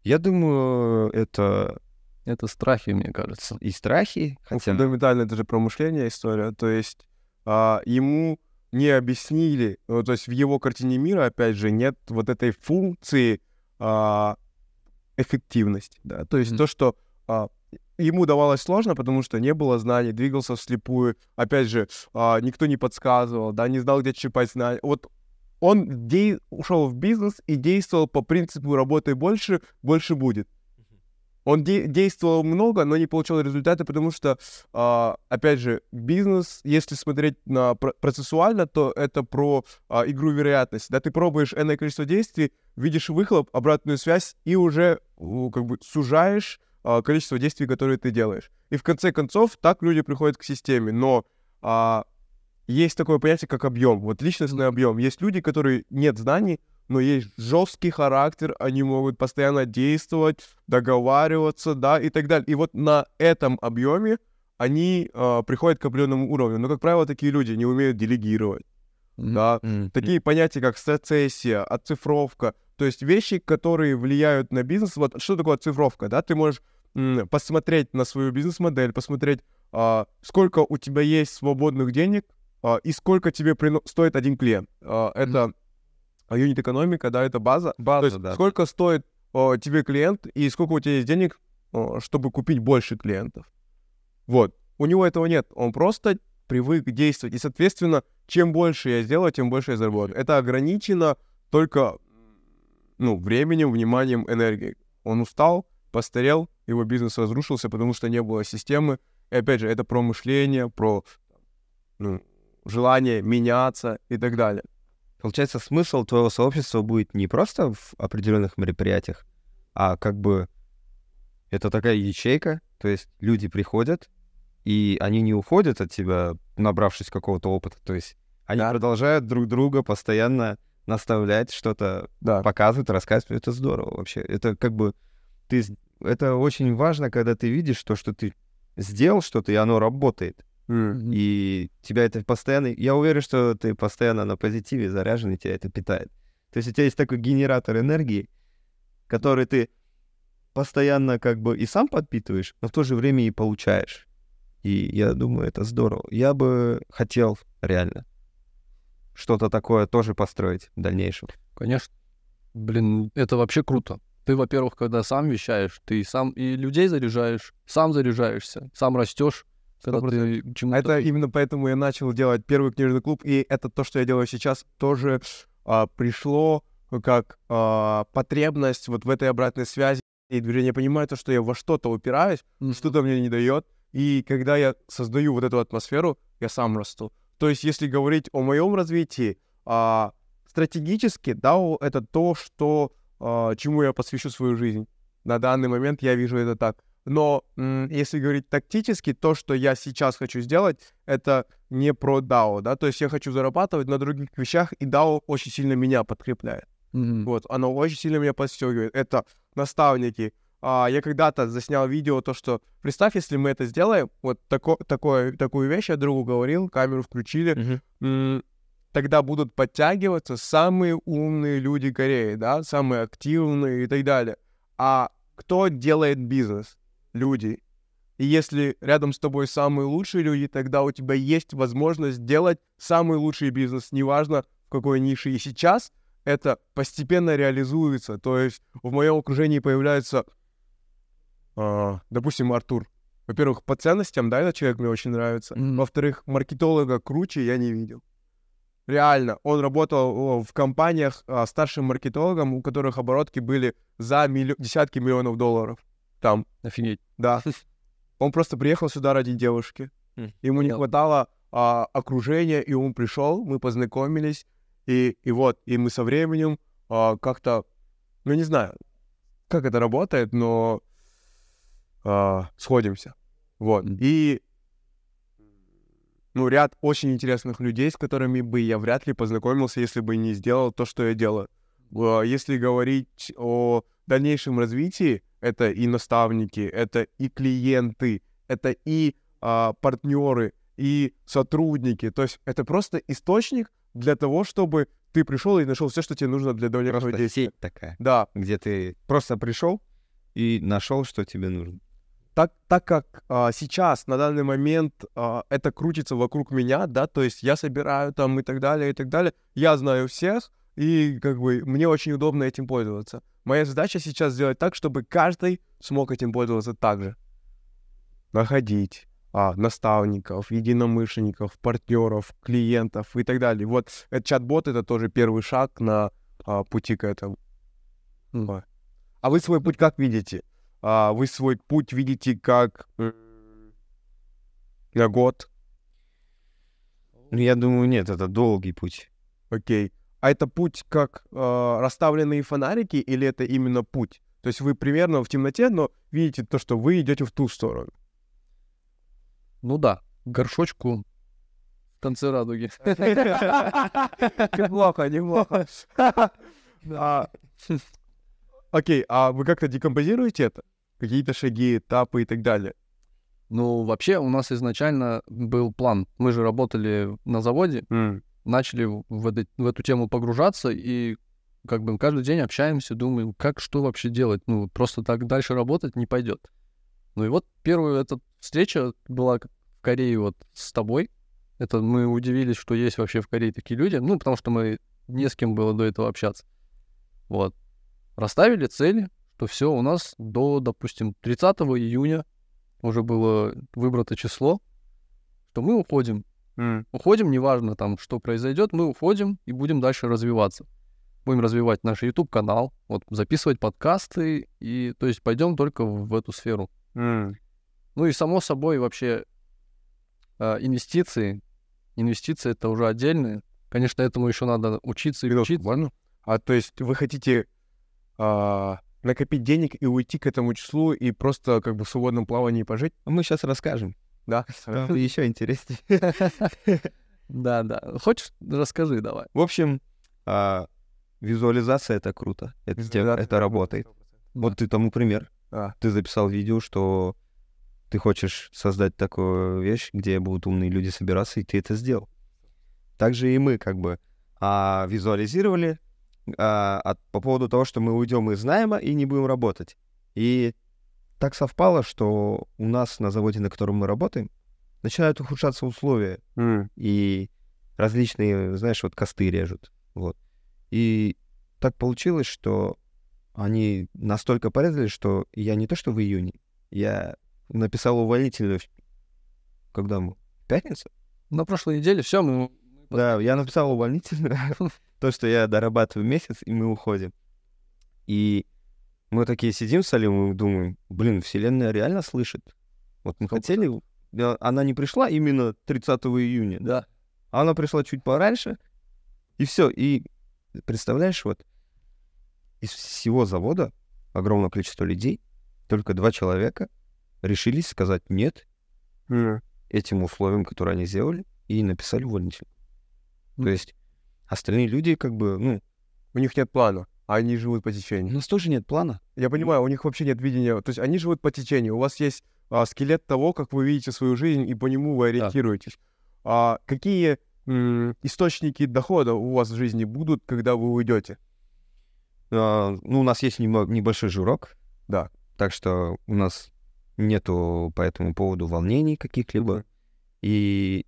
Я думаю, это это страхи, мне кажется. И страхи. Хотя... Ну, фундаментально это же про мышление история. То есть а, ему не объяснили, ну, то есть в его картине мира, опять же, нет вот этой функции а, эффективность. Да? То есть mm-hmm. то, что а, ему давалось сложно, потому что не было знаний, двигался вслепую, опять же, а, никто не подсказывал, да, не знал, где черпать знания. Вот он де- ушел в бизнес и действовал по принципу «работай больше, больше будет». Он де- действовал много, но не получал результаты, потому что, э, опять же, бизнес, если смотреть на процессуально, то это про э, игру вероятности. Да, ты пробуешь энное количество действий, видишь выхлоп, обратную связь и уже ну, как бы сужаешь э, количество действий, которые ты делаешь. И в конце концов так люди приходят к системе. Но э, есть такое понятие, как объем. Вот личностный объем. Есть люди, которые нет знаний, но есть жесткий характер, они могут постоянно действовать, договариваться, да, и так далее. И вот на этом объеме они э, приходят к определенному уровню. Но, как правило, такие люди не умеют делегировать. Mm-hmm. Да? Mm-hmm. Такие понятия, как сецессия, оцифровка, то есть вещи, которые влияют на бизнес. Вот что такое оцифровка, да? Ты можешь м, посмотреть на свою бизнес-модель, посмотреть, э, сколько у тебя есть свободных денег э, и сколько тебе прино- стоит один клиент. Э, это mm-hmm а юнит-экономика, да, это база. База, То есть да. сколько стоит о, тебе клиент и сколько у тебя есть денег, о, чтобы купить больше клиентов. Вот. У него этого нет. Он просто привык действовать. И, соответственно, чем больше я сделаю, тем больше я заработаю. Это ограничено только ну, временем, вниманием, энергией. Он устал, постарел, его бизнес разрушился, потому что не было системы. И опять же, это про мышление, про ну, желание меняться и так далее. Получается, смысл твоего сообщества будет не просто в определенных мероприятиях, а как бы это такая ячейка, то есть люди приходят, и они не уходят от тебя, набравшись какого-то опыта. То есть они да. продолжают друг друга постоянно наставлять, что-то да. показывают, рассказывают. Это здорово вообще. Это как бы ты... Это очень важно, когда ты видишь то, что ты сделал что-то, и оно работает. Mm-hmm. И тебя это постоянно... Я уверен, что ты постоянно на позитиве заряжен, и тебя это питает. То есть у тебя есть такой генератор энергии, который ты постоянно как бы и сам подпитываешь, но в то же время и получаешь. И я думаю, это здорово. Я бы хотел реально что-то такое тоже построить в дальнейшем. Конечно. Блин, это вообще круто. Ты, во-первых, когда сам вещаешь, ты сам и людей заряжаешь, сам заряжаешься, сам растешь, когда ты чему а Это именно поэтому я начал делать первый книжный клуб, и это то, что я делаю сейчас, тоже а, пришло как а, потребность вот в этой обратной связи. И движение понимаю то, что я во что-то упираюсь, mm-hmm. что-то мне не дает. И когда я создаю вот эту атмосферу, я сам расту. То есть, если говорить о моем развитии, а, стратегически, да, это то, что, а, чему я посвящу свою жизнь. На данный момент я вижу это так. Но если говорить тактически, то, что я сейчас хочу сделать, это не про DAO, да, то есть я хочу зарабатывать на других вещах, и DAO очень сильно меня подкрепляет. Mm-hmm. Вот, оно очень сильно меня подстегивает. Это наставники. А, я когда-то заснял видео, то, что представь, если мы это сделаем, вот тако, такое, такую вещь я другу говорил, камеру включили, mm-hmm. тогда будут подтягиваться самые умные люди Кореи, да, самые активные и так далее. А кто делает бизнес? люди. И если рядом с тобой самые лучшие люди, тогда у тебя есть возможность сделать самый лучший бизнес, неважно в какой нише. И сейчас это постепенно реализуется. То есть в моем окружении появляется, э, допустим, Артур. Во-первых, по ценностям, да, этот человек мне очень нравится. Mm-hmm. Во-вторых, маркетолога круче я не видел. Реально, он работал в компаниях э, старшим маркетологом, у которых оборотки были за милли... десятки миллионов долларов там. Офигеть. Да. Он просто приехал сюда ради девушки. Хм. Ему не хватало а, окружения, и он пришел, мы познакомились, и, и вот, и мы со временем а, как-то, ну не знаю, как это работает, но а, сходимся. Вот. И ну, ряд очень интересных людей, с которыми бы я вряд ли познакомился, если бы не сделал то, что я делаю. А, если говорить о дальнейшем развитии, это и наставники, это и клиенты, это и а, партнеры, и сотрудники. То есть это просто источник для того, чтобы ты пришел и нашел все, что тебе нужно для дальнейшего просто действия. сеть такая. Да. Где ты просто пришел и нашел, что тебе нужно. Так, так как а, сейчас, на данный момент, а, это крутится вокруг меня, да, то есть я собираю там и так далее, и так далее, я знаю всех, и как бы мне очень удобно этим пользоваться. Моя задача сейчас сделать так, чтобы каждый смог этим пользоваться так же. Находить а, наставников, единомышленников, партнеров, клиентов и так далее. Вот этот чат-бот — это тоже первый шаг на а, пути к этому. Mm. А вы свой путь как видите? А, вы свой путь видите как э, на год? Ну, я думаю, нет, это долгий путь. Окей. Okay. А это путь как э, расставленные фонарики или это именно путь? То есть вы примерно в темноте, но видите то, что вы идете в ту сторону. Ну да, горшочку в конце радуги. Неплохо, неплохо. А, окей, а вы как-то декомпозируете это? Какие-то шаги, этапы и так далее? Ну, вообще у нас изначально был план. Мы же работали на заводе, начали в, это, в эту тему погружаться, и как бы каждый день общаемся, думаем, как что вообще делать. Ну, просто так дальше работать не пойдет. Ну и вот первая эта встреча была в Корее вот с тобой. Это мы удивились, что есть вообще в Корее такие люди. Ну, потому что мы не с кем было до этого общаться. Вот. Расставили цели, что все у нас до, допустим, 30 июня уже было выбрато число, что мы уходим Mm. Уходим, неважно там, что произойдет, мы уходим и будем дальше развиваться. Будем развивать наш YouTube канал, вот записывать подкасты и, то есть, пойдем только в, в эту сферу. Mm. Ну и само собой вообще э, инвестиции, инвестиции это уже отдельное, Конечно, этому еще надо учиться и Кирилл, учиться. Ладно. А то есть вы хотите э, накопить денег и уйти к этому числу и просто как бы в свободном плавании пожить? Мы сейчас расскажем. Да? Еще интереснее. Да, да. Хочешь, расскажи давай. В общем, а, визуализация — это круто. Это работает. Вот ты тому пример. А. Ты записал видео, что ты хочешь создать такую вещь, где будут умные люди собираться, и ты это сделал. Также и мы как бы а, визуализировали по поводу того, что мы уйдем из найма и не будем работать. И так совпало, что у нас на заводе, на котором мы работаем, начинают ухудшаться условия. Mm. И различные, знаешь, вот косты режут. Вот. И так получилось, что они настолько порезали, что я не то что в июне, я написал увольнительную, когда мы? Пятница? На прошлой неделе все, мы... Да, я написал увольнительную, то, что я дорабатываю месяц, и мы уходим. И мы такие сидим с Алимом и думаем, блин, Вселенная реально слышит. Вот мы хотели, она не пришла именно 30 июня, да, а она пришла чуть пораньше, и все. И представляешь, вот из всего завода огромное количество людей, только два человека решились сказать нет mm. этим условиям, которые они сделали, и написали увольнитель. Mm. То есть остальные люди как бы, ну... У них нет плана. А они живут по течению. У нас тоже нет плана. Я понимаю, у них вообще нет видения. То есть они живут по течению. У вас есть а, скелет того, как вы видите свою жизнь, и по нему вы ориентируетесь. Да. А, какие м- источники дохода у вас в жизни будут, когда вы уйдете? А, ну, у нас есть небольшой журок. Да. Так что у нас нету по этому поводу волнений каких-либо. И,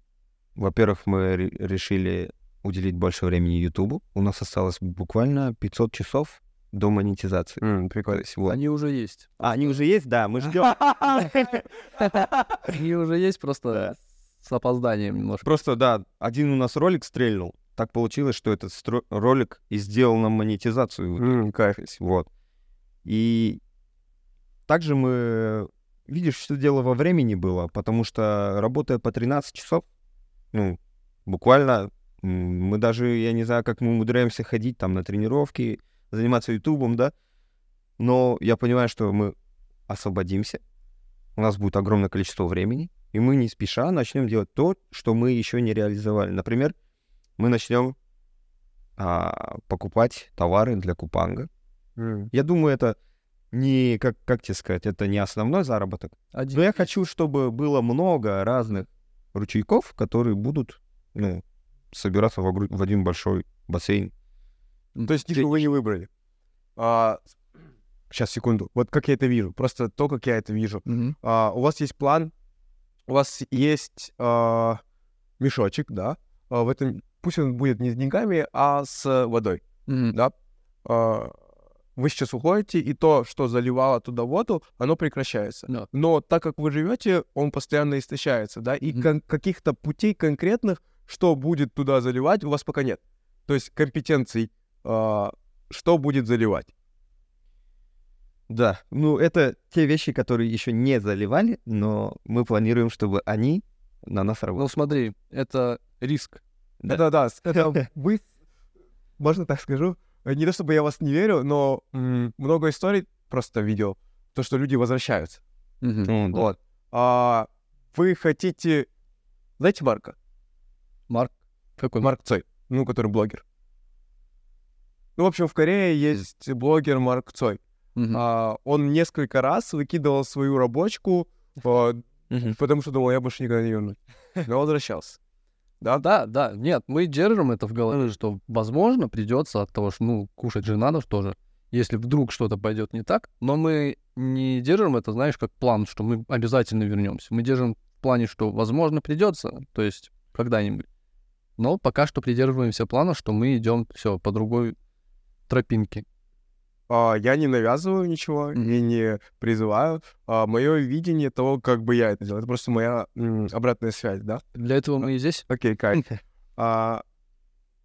во-первых, мы решили уделить больше времени Ютубу. У нас осталось буквально 500 часов до монетизации. Mm, прикольно. Вот. Они уже есть. А, они уже есть, да, мы ждем. Они уже есть, просто с опозданием немножко. Просто, да, один у нас ролик стрельнул. Так получилось, что этот ролик и сделал нам монетизацию. Кайф. Вот. И также мы... Видишь, что дело во времени было, потому что, работая по 13 часов, ну, буквально мы даже, я не знаю, как мы умудряемся ходить там на тренировки, заниматься Ютубом, да. Но я понимаю, что мы освободимся, у нас будет огромное количество времени, и мы не спеша начнем делать то, что мы еще не реализовали. Например, мы начнем а, покупать товары для Купанга. Mm. Я думаю, это не, как, как тебе сказать, это не основной заработок. Один. Но я хочу, чтобы было много разных ручейков, которые будут ну, собираться в, в один большой бассейн. Ну, то есть нишу вы не выбрали. А, сейчас, секунду. Вот как я это вижу. Просто то, как я это вижу. Угу. А, у вас есть план, у вас есть а, мешочек, да, а в этом, пусть он будет не с деньгами, а с водой, угу. да. А, вы сейчас уходите, и то, что заливало туда воду, оно прекращается. Да. Но так как вы живете, он постоянно истощается, да, и mm-hmm. каких-то путей конкретных что будет туда заливать, у вас пока нет. То есть компетенций, э, что будет заливать. Да, ну это те вещи, которые еще не заливали, но мы планируем, чтобы они на нас работали. Ну смотри, это риск. Да-да-да, это вы, можно так скажу, не то чтобы я вас не верю, но много историй просто видел, то, что люди возвращаются. Ну, вот. А вы хотите... Знаете, Марка, Марк? Какой? Марк Цой. Ну, который блогер. Ну, в общем, в Корее есть блогер Марк Цой. Uh-huh. А, он несколько раз выкидывал свою рабочку, а, uh-huh. потому что думал, я больше никогда не вернусь. Но возвращался. Да? Да, да. Нет, мы держим это в голове, что, возможно, придется от того, что, ну, кушать же надо тоже, если вдруг что-то пойдет не так. Но мы не держим это, знаешь, как план, что мы обязательно вернемся. Мы держим в плане, что, возможно, придется, то есть когда-нибудь. Но пока что придерживаемся плана, что мы идем все по другой тропинке. А, я не навязываю ничего mm-hmm. и не призываю. А, мое видение того, как бы я это делал, это просто моя м, обратная связь, да? Для этого а, мы и здесь. Окей, okay, кайф. а,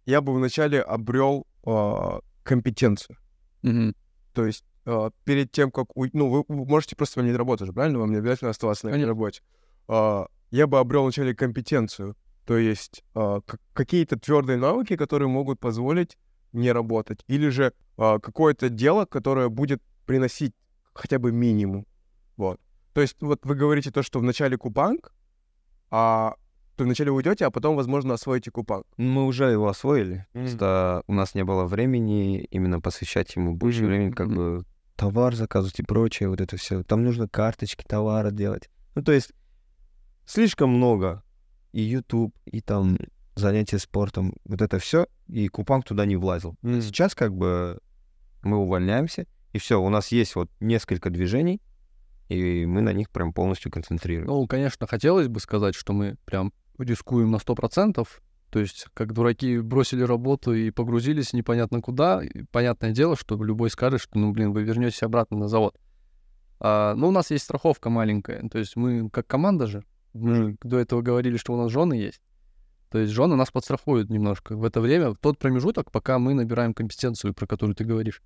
я бы вначале обрел а, компетенцию. Mm-hmm. То есть а, перед тем, как... У... Ну, вы, можете просто не работать, правильно? Вам не обязательно оставаться на этой работе. А, я бы обрел вначале компетенцию то есть э, какие-то твердые навыки, которые могут позволить не работать. Или же э, какое-то дело, которое будет приносить хотя бы минимум. Вот. То есть вот вы говорите то, что вначале купанг, а то вначале уйдете, а потом, возможно, освоите купанг. Мы уже его освоили. Mm-hmm. Просто у нас не было времени именно посвящать ему больше mm-hmm. времени, как mm-hmm. бы товар заказывать и прочее, вот это все. Там нужно карточки товара делать. Ну, то есть слишком много и YouTube, и там занятия спортом, вот это все, и Купанг туда не влазил. Mm. сейчас как бы мы увольняемся, и все, у нас есть вот несколько движений, и мы на них прям полностью концентрируемся. Ну, конечно, хотелось бы сказать, что мы прям рискуем на 100%, то есть как дураки бросили работу и погрузились непонятно куда. И понятное дело, что любой скажет, что, ну, блин, вы вернетесь обратно на завод. А, ну, у нас есть страховка маленькая, то есть мы как команда же, мы до этого говорили, что у нас жены есть. То есть жены нас подстрахуют немножко в это время, в тот промежуток, пока мы набираем компетенцию, про которую ты говоришь.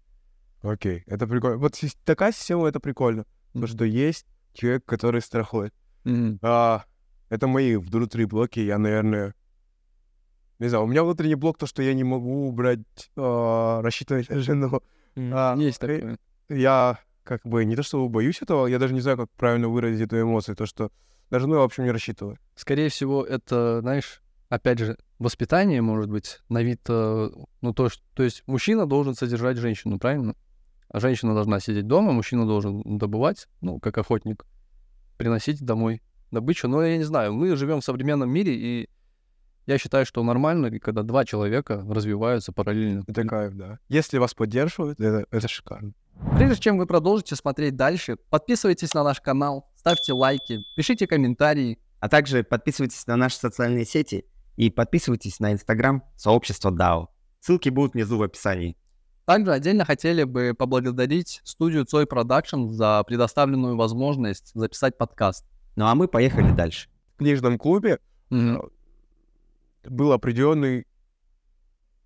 Окей, okay, это прикольно. Вот такая система, это прикольно, mm-hmm. потому что есть человек, который страхует. Mm-hmm. А, это мои внутренние блоки, я, наверное... Не знаю, у меня внутренний блок то, что я не могу брать, а, рассчитывать на жену. Mm-hmm. А, есть такое. Я как бы не то, что боюсь этого, я даже не знаю, как правильно выразить эту эмоцию, то, что... Даже, ну, в общем, не рассчитываю. Скорее всего, это, знаешь, опять же, воспитание, может быть, на вид, э, ну, то, что, то есть мужчина должен содержать женщину, правильно? А женщина должна сидеть дома, мужчина должен добывать, ну, как охотник, приносить домой добычу. Но я не знаю, мы живем в современном мире, и я считаю, что нормально, когда два человека развиваются параллельно. Это кайф, да. Если вас поддерживают, это, это шикарно. Прежде чем вы продолжите смотреть дальше, подписывайтесь на наш канал, ставьте лайки, пишите комментарии. А также подписывайтесь на наши социальные сети и подписывайтесь на инстаграм сообщества DAO. Ссылки будут внизу в описании. Также отдельно хотели бы поблагодарить студию Цой Production за предоставленную возможность записать подкаст. Ну а мы поехали дальше. В книжном клубе mm-hmm был определенный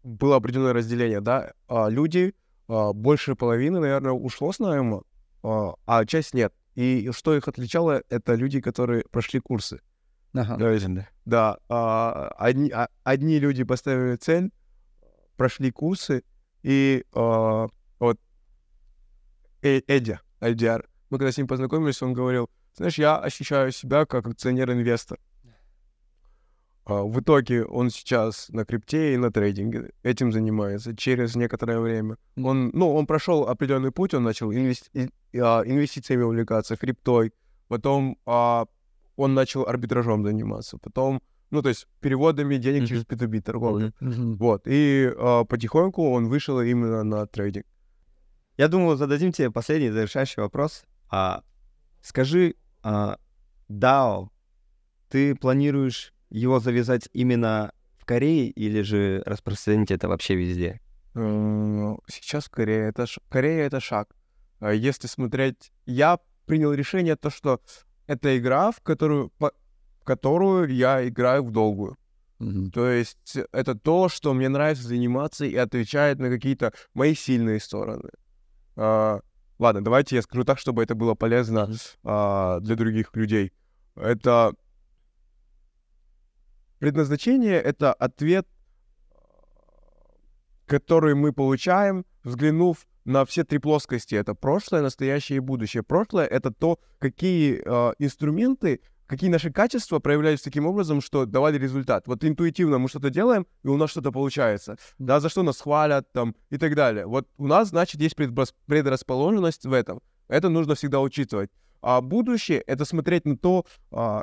было определенное разделение, да, а люди, а, больше половины, наверное, ушло с нами, а, а часть нет. И что их отличало, это люди, которые прошли курсы. Ага. То есть, да, а, одни, а, одни люди поставили цель, прошли курсы, и а, вот э, Эдя, Эльдиар, мы когда с ним познакомились, он говорил, знаешь, я ощущаю себя как акционер-инвестор. А, в итоге он сейчас на крипте и на трейдинге этим занимается через некоторое время. Он, ну, он прошел определенный путь, он начал инвести- а, инвестициями увлекаться, криптой, потом а, он начал арбитражом заниматься, потом, ну, то есть переводами денег через P2B торговлю. Вот, и а, потихоньку он вышел именно на трейдинг. Я думаю, зададим тебе последний завершающий вопрос. А, скажи, а, DAO, ты планируешь его завязать именно в Корее или же распространить это вообще везде? Э, сейчас Корея это, ш... Корея это шаг. А если смотреть, я принял решение то, что это игра, в которую, в которую я играю в долгую. Mm-hmm. То есть это то, что мне нравится заниматься и отвечает на какие-то мои сильные стороны. А, ладно, давайте я скажу так, чтобы это было полезно а, для других людей. Это Предназначение — это ответ, э, который мы получаем, взглянув на все три плоскости. Это прошлое, настоящее и будущее. Прошлое — это то, какие э, инструменты, какие наши качества проявлялись таким образом, что давали результат. Вот интуитивно мы что-то делаем, и у нас что-то получается. Да, за что нас хвалят там и так далее. Вот у нас, значит, есть предрасположенность в этом. Это нужно всегда учитывать. А будущее — это смотреть на то, а,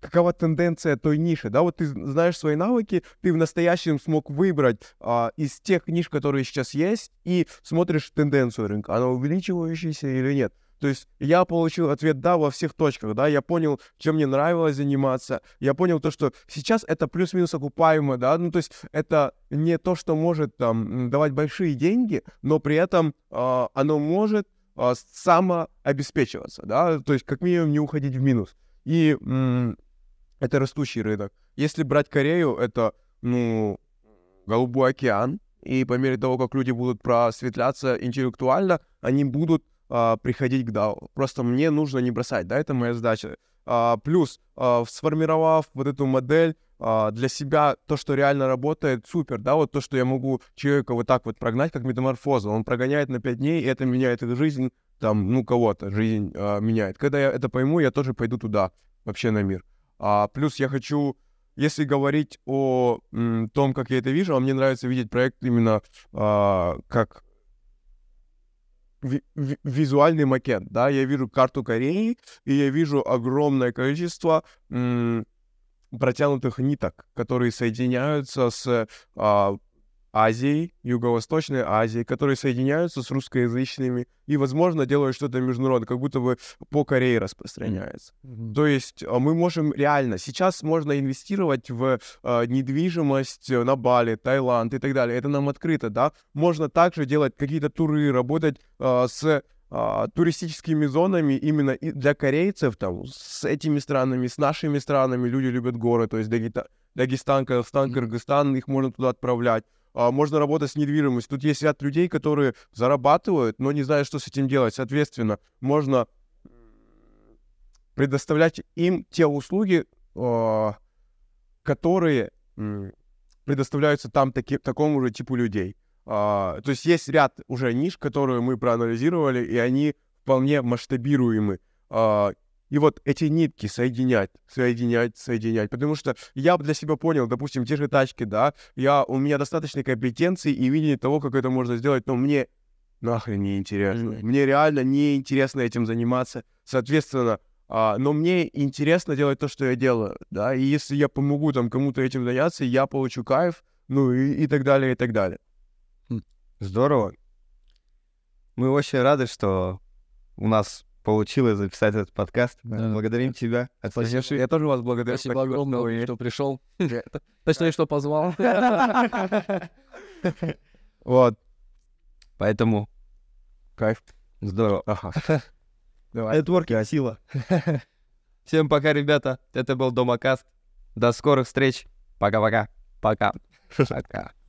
какова тенденция той ниши, да, вот ты знаешь свои навыки, ты в настоящем смог выбрать а, из тех ниш, которые сейчас есть, и смотришь тенденцию рынка, она увеличивающаяся или нет. То есть я получил ответ «да» во всех точках, да, я понял, чем мне нравилось заниматься, я понял то, что сейчас это плюс-минус окупаемо, да, ну, то есть это не то, что может там давать большие деньги, но при этом э, оно может э, а, самообеспечиваться, да, то есть как минимум не уходить в минус. И это растущий рынок. Если брать Корею, это, ну, Голубой океан, и по мере того, как люди будут просветляться интеллектуально, они будут а, приходить к DAO. Просто мне нужно не бросать, да, это моя задача. А, плюс, а, сформировав вот эту модель а, для себя, то, что реально работает, супер, да, вот то, что я могу человека вот так вот прогнать, как метаморфоза, он прогоняет на 5 дней, и это меняет их жизнь, там, ну, кого-то жизнь а, меняет. Когда я это пойму, я тоже пойду туда, вообще на мир. А, плюс я хочу, если говорить о м, том, как я это вижу, а мне нравится видеть проект именно а, как ви визуальный макет, да, я вижу карту Кореи, и я вижу огромное количество м, протянутых ниток, которые соединяются с а, Азией, Юго-Восточной Азии, которые соединяются с русскоязычными и, возможно, делают что-то международное, как будто бы по Корее распространяется. Mm-hmm. То есть а, мы можем реально, сейчас можно инвестировать в а, э, недвижимость на Бали, Таиланд и так далее. Это нам открыто, да. Можно также делать какие-то туры, работать э, с туристическими зонами именно для корейцев, там, с этими странами, с нашими странами, люди любят горы, то есть Дагестан, Казахстан, Кыргызстан, их можно туда отправлять. А, можно работать с недвижимостью. Тут есть ряд людей, которые зарабатывают, но не знают, что с этим делать. Соответственно, можно предоставлять им те услуги, а, которые предоставляются там таки, такому же типу людей. А, то есть есть ряд уже ниш, которые мы проанализировали, и они вполне масштабируемы. И вот эти нитки соединять, соединять, соединять. Потому что я для себя понял, допустим, те же тачки, да, я, у меня достаточно компетенции и видения того, как это можно сделать, но мне нахрен не интересно. Мне реально не интересно этим заниматься. Соответственно, а, но мне интересно делать то, что я делаю, да, и если я помогу там кому-то этим заняться, я получу кайф, ну и, и так далее, и так далее. Хм. Здорово. Мы очень рады, что у нас получилось записать этот подкаст. Да. Благодарим тебя. От Я тоже вас благодарю. Спасибо, огромное, что, вы... что пришел. Точнее, что позвал. Вот. Поэтому кайф. Здорово. Ага. Давай. Нетворкинг сила. Всем пока, ребята. Это был Домакаст. До скорых встреч. Пока-пока. пока. пока.